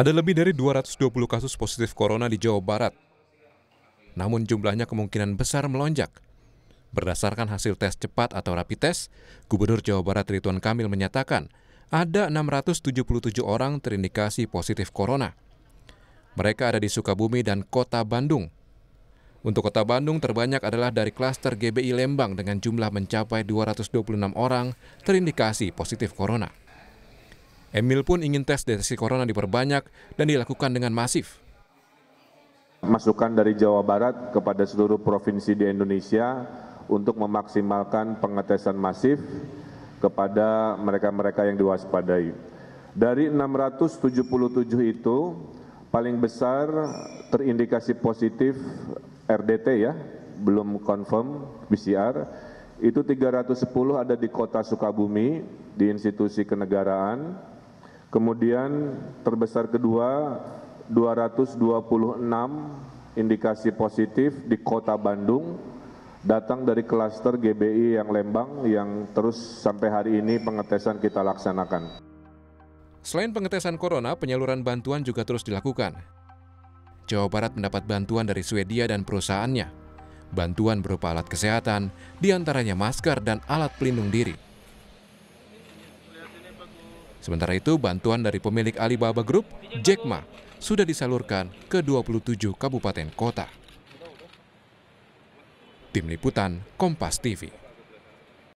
Ada lebih dari 220 kasus positif corona di Jawa Barat. Namun jumlahnya kemungkinan besar melonjak. Berdasarkan hasil tes cepat atau rapid test, Gubernur Jawa Barat Ridwan Kamil menyatakan ada 677 orang terindikasi positif corona. Mereka ada di Sukabumi dan Kota Bandung. Untuk Kota Bandung terbanyak adalah dari klaster GBI Lembang dengan jumlah mencapai 226 orang terindikasi positif corona. Emil pun ingin tes deteksi corona diperbanyak dan dilakukan dengan masif. Masukan dari Jawa Barat kepada seluruh provinsi di Indonesia untuk memaksimalkan pengetesan masif kepada mereka-mereka yang diwaspadai. Dari 677 itu, paling besar terindikasi positif RDT ya, belum confirm PCR, itu 310 ada di kota Sukabumi, di institusi kenegaraan, Kemudian terbesar kedua 226 indikasi positif di Kota Bandung datang dari klaster GBI yang Lembang yang terus sampai hari ini pengetesan kita laksanakan. Selain pengetesan corona, penyaluran bantuan juga terus dilakukan. Jawa Barat mendapat bantuan dari Swedia dan perusahaannya. Bantuan berupa alat kesehatan, diantaranya masker dan alat pelindung diri. Sementara itu, bantuan dari pemilik Alibaba Group, Jack Ma, sudah disalurkan ke 27 kabupaten kota. Tim Liputan, Kompas TV.